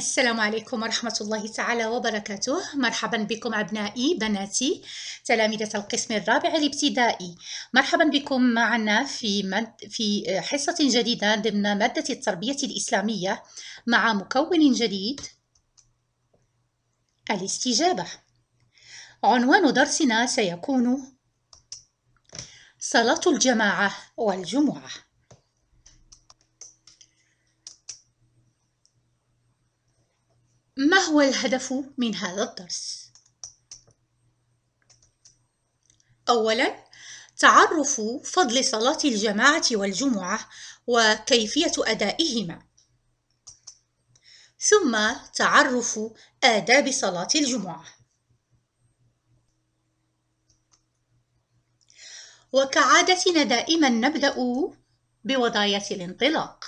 السلام عليكم ورحمة الله تعالى وبركاته مرحبا بكم أبنائي بناتي تلاميذ القسم الرابع الابتدائي مرحبا بكم معنا في, مد في حصة جديدة ضمن مادة التربية الإسلامية مع مكون جديد الاستجابة عنوان درسنا سيكون صلاة الجماعة والجمعة ما هو الهدف من هذا الدرس؟ أولاً تعرف فضل صلاة الجماعة والجمعة وكيفية أدائهما ثم تعرف آداب صلاة الجمعة وكعادتنا دائما نبدأ بوضعية الانطلاق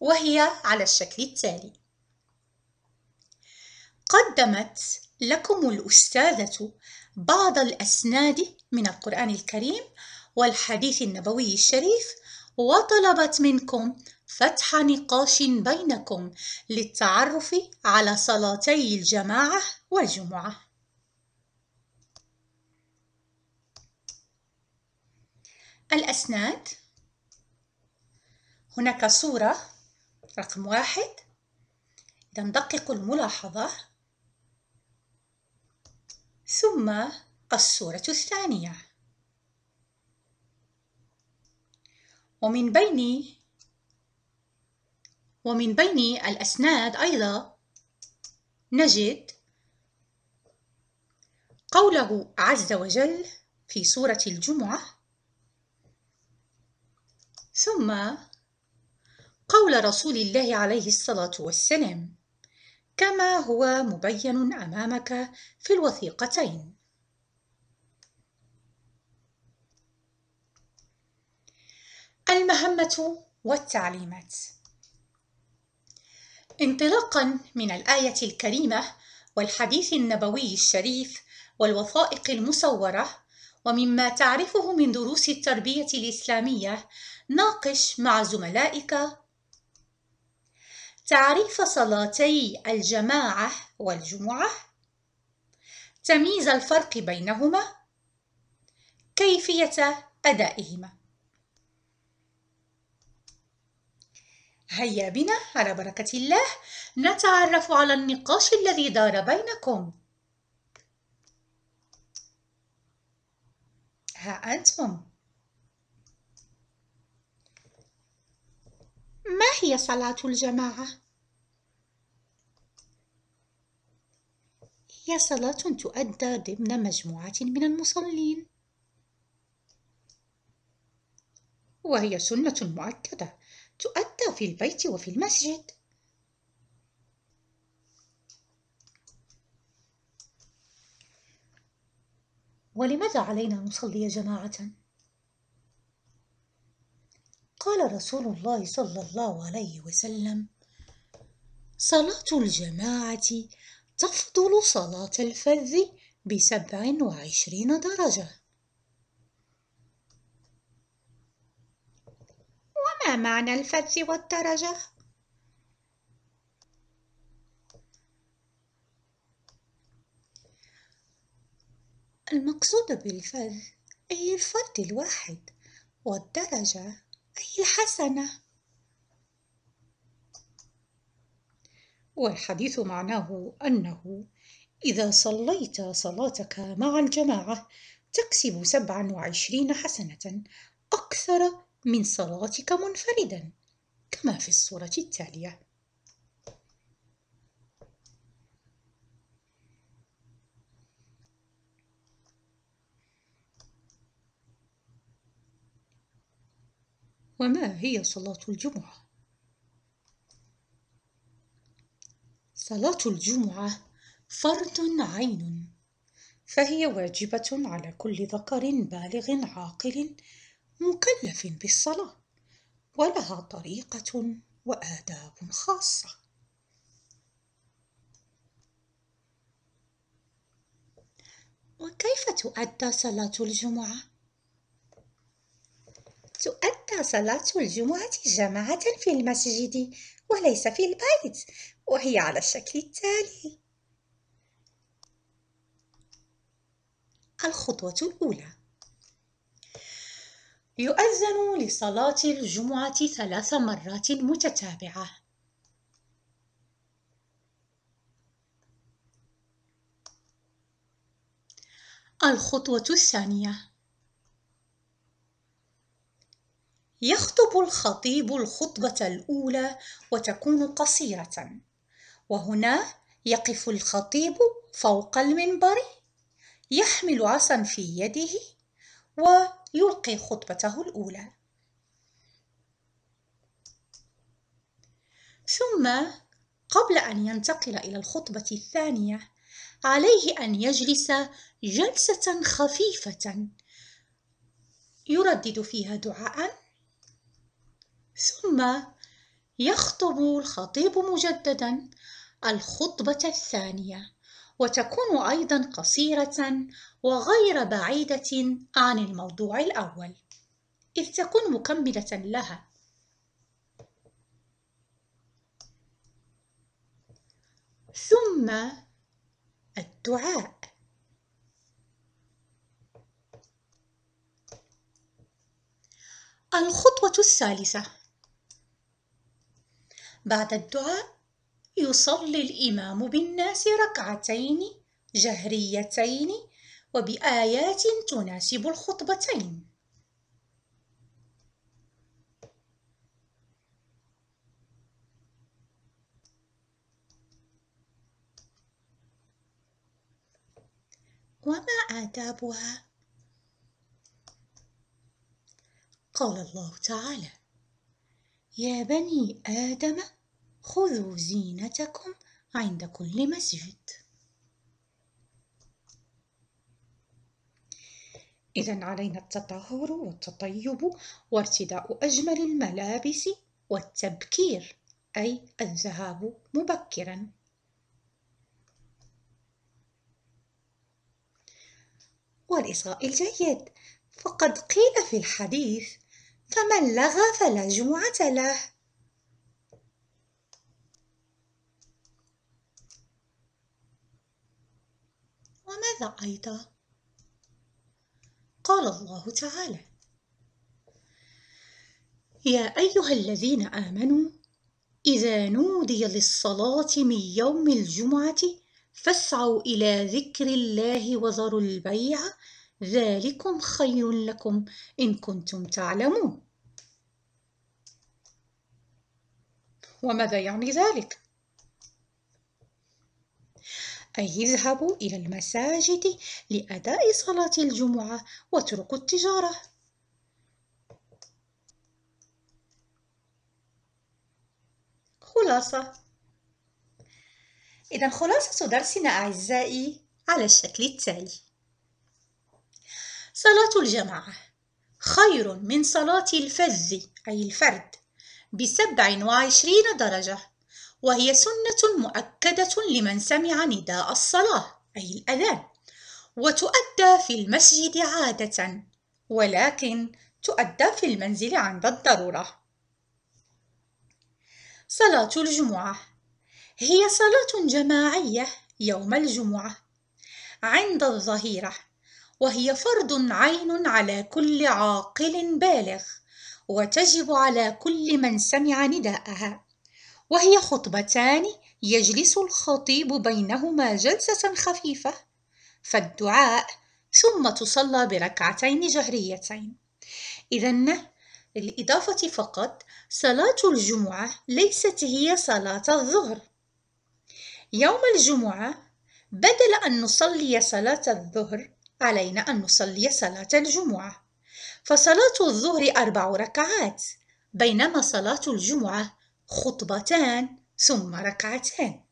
وهي على الشكل التالي قدمت لكم الأستاذة بعض الأسناد من القرآن الكريم والحديث النبوي الشريف وطلبت منكم فتح نقاش بينكم للتعرف على صلاتي الجماعة والجمعة. الأسناد هناك صورة رقم واحد إذا دققوا الملاحظة ثم الصورة الثانية ومن بين ومن بين الأسناد أيضا نجد قوله عز وجل في سورة الجمعة ثم قول رسول الله عليه الصلاة والسلام كما هو مبين أمامك في الوثيقتين المهمة والتعليمات انطلاقا من الآية الكريمة والحديث النبوي الشريف والوثائق المصورة ومما تعرفه من دروس التربية الإسلامية ناقش مع زملائك تعريف صلاتي الجماعة والجمعة تمييز الفرق بينهما كيفية أدائهما هيا بنا على بركة الله نتعرف على النقاش الذي دار بينكم ها أنتم ما هي صلاة الجماعة؟ هي صلاة تؤدى ضمن مجموعة من المصلين وهي سنة مؤكدة تؤدى في البيت وفي المسجد ولماذا علينا أن نصلي جماعة؟ قال رسول الله صلى الله عليه وسلم صلاة الجماعة تفضل صلاة الفذ بسبع وعشرين درجة وما معنى الفذ والدرجة؟ المقصود بالفذ هي الفرد الواحد والدرجة أي الحسنة والحديث معناه أنه إذا صليت صلاتك مع الجماعة تكسب سبعا وعشرين حسنة أكثر من صلاتك منفردا كما في الصورة التالية وما هي صلاة الجمعة؟ صلاة الجمعة فرض عين فهي واجبة على كل ذكر بالغ عاقل مكلف بالصلاة ولها طريقة وآداب خاصة وكيف تؤدى صلاة الجمعة؟ تؤدى صلاة الجمعة جماعة في المسجد وليس في البيت وهي على الشكل التالي الخطوة الأولى يؤذن لصلاة الجمعة ثلاث مرات متتابعة الخطوة الثانية يخطب الخطيب الخطبة الأولى وتكون قصيرة، وهنا يقف الخطيب فوق المنبر يحمل عصا في يده ويلقي خطبته الأولى، ثم قبل أن ينتقل إلى الخطبة الثانية عليه أن يجلس جلسة خفيفة يردد فيها دعاءً ثم يخطب الخطيب مجددا الخطبة الثانية وتكون أيضا قصيرة وغير بعيدة عن الموضوع الأول إذ تكون مكملة لها ثم الدعاء الخطوة الثالثة بعد الدعاء يصلي الإمام بالناس ركعتين جهريتين وبآيات تناسب الخطبتين وما آدابها؟ قال الله تعالى: يا بني آدم خذوا زينتكم عند كل مسجد إذا علينا التطهر والتطيب وارتداء أجمل الملابس والتبكير أي الذهاب مبكرا والإصغاء الجيد فقد قيل في الحديث فمن لغى فلا جمعة له وماذا أيضا؟ قال الله تعالى يا أيها الذين آمنوا إذا نودي للصلاة من يوم الجمعة فاسعوا إلى ذكر الله وذروا البيع ذلكم خير لكم إن كنتم تعلمون وماذا يعني ذلك؟ أي اذهبوا إلى المساجد لأداء صلاة الجمعة واتركوا التجارة خلاصة إذا خلاصة درسنا أعزائي على الشكل التالي صلاة الجماعة خير من صلاة الفذ أي الفرد بسبع وعشرين درجة وهي سنة مؤكدة لمن سمع نداء الصلاة أي الأذان وتؤدى في المسجد عادة ولكن تؤدى في المنزل عند الضرورة صلاة الجمعة هي صلاة جماعية يوم الجمعة عند الظهيرة وهي فرض عين على كل عاقل بالغ وتجب على كل من سمع نداءها وهي خطبتان يجلس الخطيب بينهما جلسه خفيفه فالدعاء ثم تصلى بركعتين جهريتين اذا للاضافه فقط صلاه الجمعه ليست هي صلاه الظهر يوم الجمعه بدل ان نصلي صلاه الظهر علينا أن نصلي صلاة الجمعة فصلاة الظهر أربع ركعات بينما صلاة الجمعة خطبتان ثم ركعتان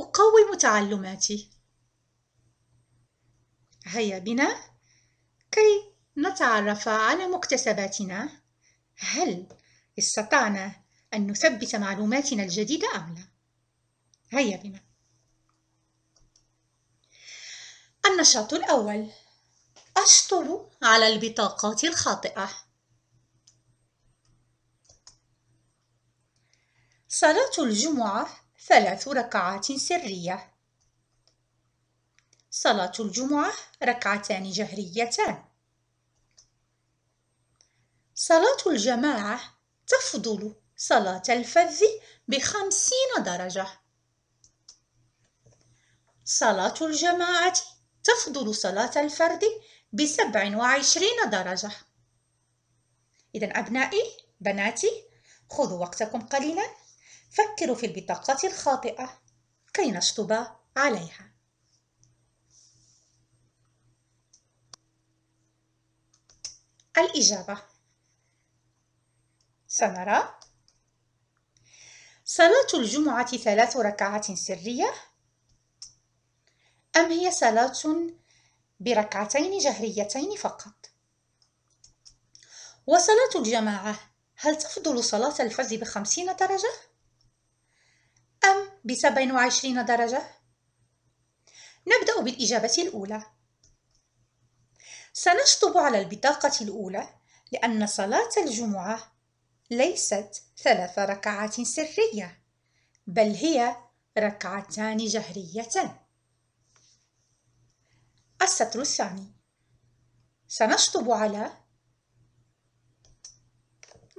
أقوم تعلماتي هيا بنا كي نتعرف على مكتسباتنا هل استطعنا أن نثبت معلوماتنا الجديدة أم لا هيا بنا النشاط الأول أشطر على البطاقات الخاطئة صلاة الجمعة ثلاث ركعات سرية صلاة الجمعة ركعتان جهريتان صلاة الجماعة تفضل صلاة الفذ بخمسين درجة صلاة الجماعة تفضل صلاة الفرد بسبع وعشرين درجة إذا أبنائي بناتي خذوا وقتكم قليلا فكروا في البطاقة الخاطئة كي نشطب عليها الإجابة سنرى صلاة الجمعة ثلاث ركعات سرية أم هي صلاة بركعتين جهريتين فقط؟ وصلاة الجماعة هل تفضل صلاة الفرد بخمسين درجة؟ أم بسبعين وعشرين درجة؟ نبدأ بالإجابة الأولى سنشطب على البطاقة الأولى لأن صلاة الجمعة ليست ثلاث ركعات سرية بل هي ركعتان جهريتان السطر الثاني سنشطب على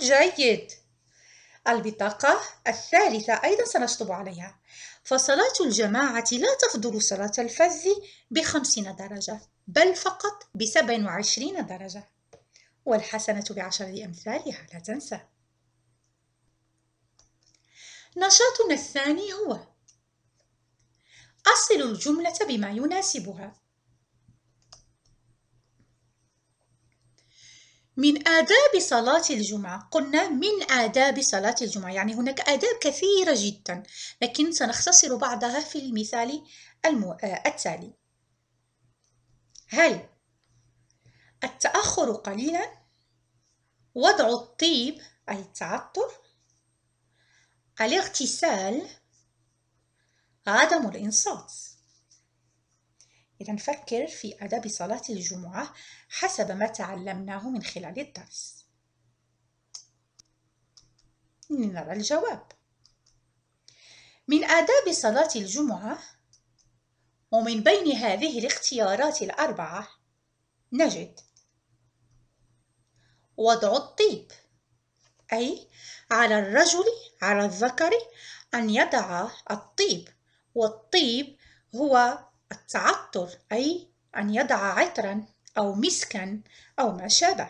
جيد البطاقة الثالثة أيضا سنشطب عليها فصلاة الجماعة لا تفضل صلاة الفذ بخمسين درجة بل فقط بسبع وعشرين درجة والحسنة بعشرة أمثالها لا تنسى نشاطنا الثاني هو أصل الجملة بما يناسبها من آداب صلاة الجمعة قلنا من آداب صلاة الجمعة يعني هناك آداب كثيرة جدا لكن سنختصر بعضها في المثال المو... آه، التالي هل التأخر قليلا وضع الطيب أي التعطر الاغتسال عدم الإنصات إذا فكر في آداب صلاة الجمعة حسب ما تعلمناه من خلال الدرس لنرى الجواب من آداب صلاة الجمعة ومن بين هذه الاختيارات الأربعة نجد وضع الطيب أي على الرجل على الذكر أن يضع الطيب والطيب هو التعطر أي أن يضع عطرا أو مسكا أو ما شابه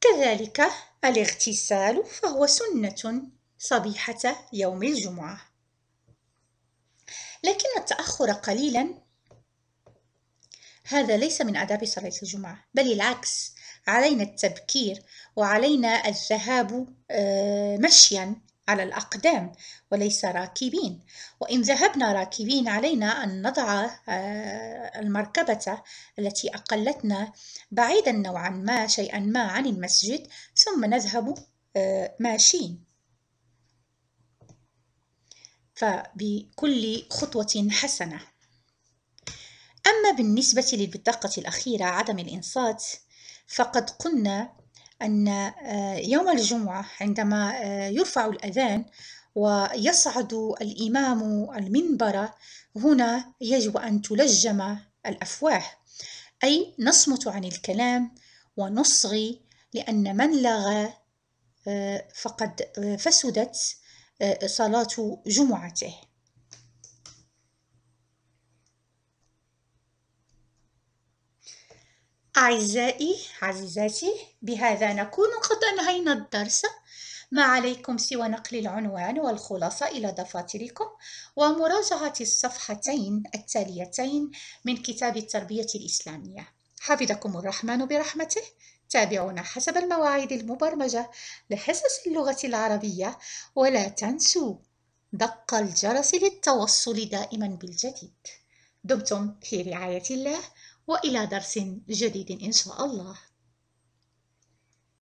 كذلك الاغتسال فهو سنة صبيحة يوم الجمعة لكن التأخر قليلا هذا ليس من آداب صلاة الجمعة بل العكس علينا التبكير وعلينا الذهاب آه، مشيا على الأقدام وليس راكبين وإن ذهبنا راكبين علينا أن نضع آه، المركبة التي أقلتنا بعيدا نوعا ما شيئا ما عن المسجد ثم نذهب آه، ماشين فبكل خطوة حسنة أما بالنسبة للبطاقة الأخيرة عدم الإنصات فقد قلنا أن آه، يوم الجمعة عندما آه، يرفع الأذان ويصعد الإمام المنبر هنا يجب أن تلجم الأفواه أي نصمت عن الكلام ونصغي لأن من لغى آه، فقد فسدت صلاة جمعته أعزائي عزيزاتي بهذا نكون قد أنهينا الدرس ما عليكم سوى نقل العنوان والخلاصة إلى دفاتركم ومراجعة الصفحتين التاليتين من كتاب التربية الإسلامية حفظكم الرحمن برحمته تابعونا حسب المواعيد المبرمجة لحصص اللغة العربية ولا تنسوا دق الجرس للتوصل دائما بالجديد دمتم في رعاية الله والى درس جديد ان شاء الله